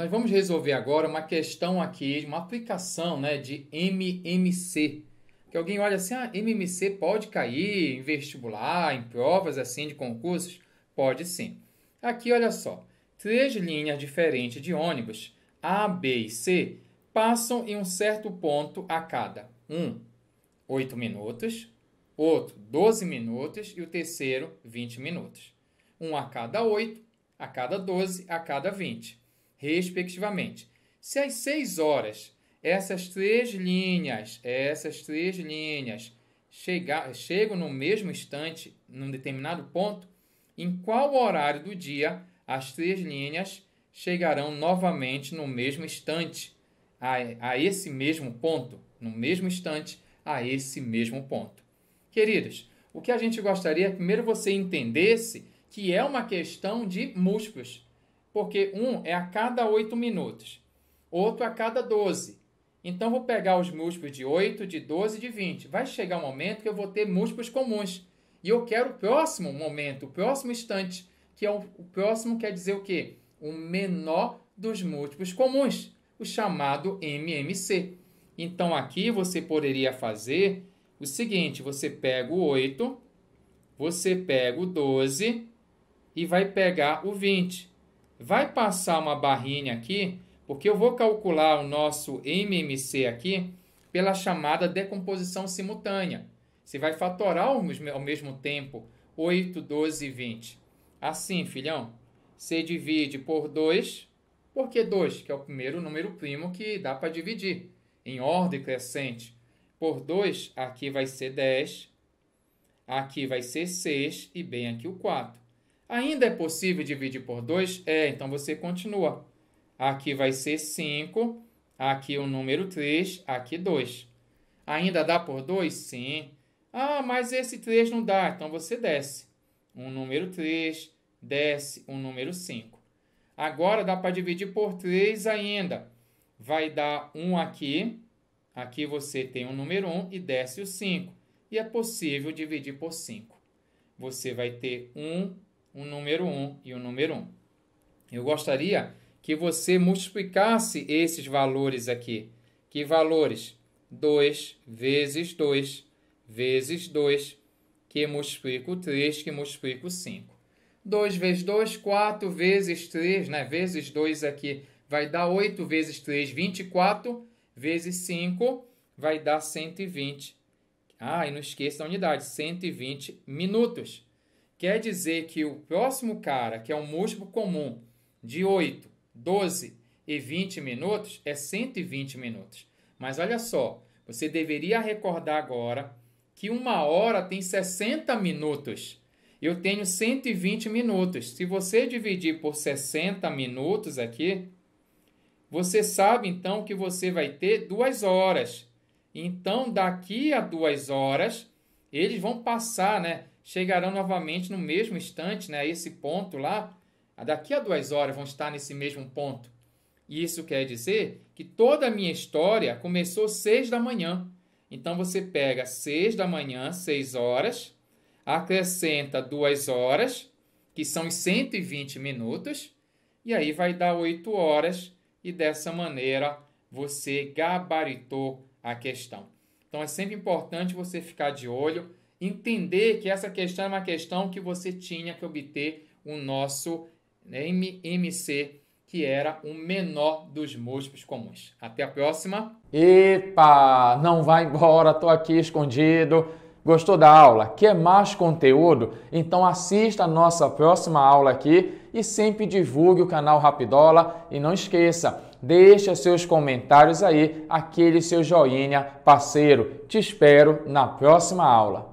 nós vamos resolver agora uma questão aqui, uma aplicação né, de MMC. Que alguém olha assim, ah, MMC pode cair em vestibular, em provas assim de concursos? Pode sim. Aqui, olha só, três linhas diferentes de ônibus, A, B e C, passam em um certo ponto a cada. Um, 8 minutos, outro 12 minutos e o terceiro 20 minutos. Um a cada 8, a cada 12, a cada 20 respectivamente. Se às 6 horas essas três linhas, essas três linhas chegar, chegam no mesmo instante, num determinado ponto, em qual horário do dia as três linhas chegarão novamente no mesmo instante, a, a esse mesmo ponto, no mesmo instante, a esse mesmo ponto. Queridos, o que a gente gostaria é primeiro você entendesse que é uma questão de múltiplos porque um é a cada 8 minutos, outro a cada 12. Então vou pegar os músculos de 8, de 12 e de 20. Vai chegar um momento que eu vou ter músculos comuns. E eu quero o próximo momento, o próximo instante, que é o, o próximo quer dizer o quê? O menor dos múltiplos comuns, o chamado MMC. Então aqui você poderia fazer o seguinte, você pega o 8, você pega o 12 e vai pegar o 20 vai passar uma barrinha aqui, porque eu vou calcular o nosso MMC aqui pela chamada decomposição simultânea. Você vai fatorar ao mesmo tempo 8, 12 e 20. Assim, filhão, você divide por 2, porque 2, que é o primeiro número primo que dá para dividir, em ordem crescente. Por 2, aqui vai ser 10, aqui vai ser 6 e bem aqui o 4. Ainda é possível dividir por 2? É, então você continua. Aqui vai ser 5, aqui o número 3, aqui 2. Ainda dá por 2? Sim. Ah, mas esse 3 não dá, então você desce. Um número 3, desce um número 5. Agora dá para dividir por 3 ainda. Vai dar 1 um aqui, aqui você tem o um número 1 um e desce o 5. E é possível dividir por 5. Você vai ter 1, um número 1 e um número 1. Eu gostaria que você multiplicasse esses valores aqui. Que valores? 2 vezes 2 vezes 2, que multiplica o 3, que multiplica o 5. 2 vezes 2, 4 vezes 3, né? Vezes 2 aqui vai dar 8 vezes 3, 24, vezes 5 vai dar 120. Ah, e não esqueça a unidade, 120 minutos. Quer dizer que o próximo cara, que é um músculo comum, de 8, 12 e 20 minutos, é 120 minutos. Mas olha só, você deveria recordar agora que uma hora tem 60 minutos. Eu tenho 120 minutos. Se você dividir por 60 minutos aqui, você sabe então que você vai ter duas horas. Então, daqui a duas horas, eles vão passar, né? chegarão novamente no mesmo instante, né, a esse ponto lá, daqui a duas horas vão estar nesse mesmo ponto. E isso quer dizer que toda a minha história começou seis da manhã. Então você pega seis da manhã, seis horas, acrescenta duas horas, que são os 120 minutos, e aí vai dar oito horas, e dessa maneira você gabaritou a questão. Então é sempre importante você ficar de olho entender que essa questão é uma questão que você tinha que obter o nosso né, MMC, que era o menor dos múltiplos comuns. Até a próxima. Epa, não vai embora, tô aqui escondido. Gostou da aula? Quer mais conteúdo? Então assista a nossa próxima aula aqui e sempre divulgue o canal Rapidola e não esqueça, deixe seus comentários aí, aquele seu joinha parceiro. Te espero na próxima aula.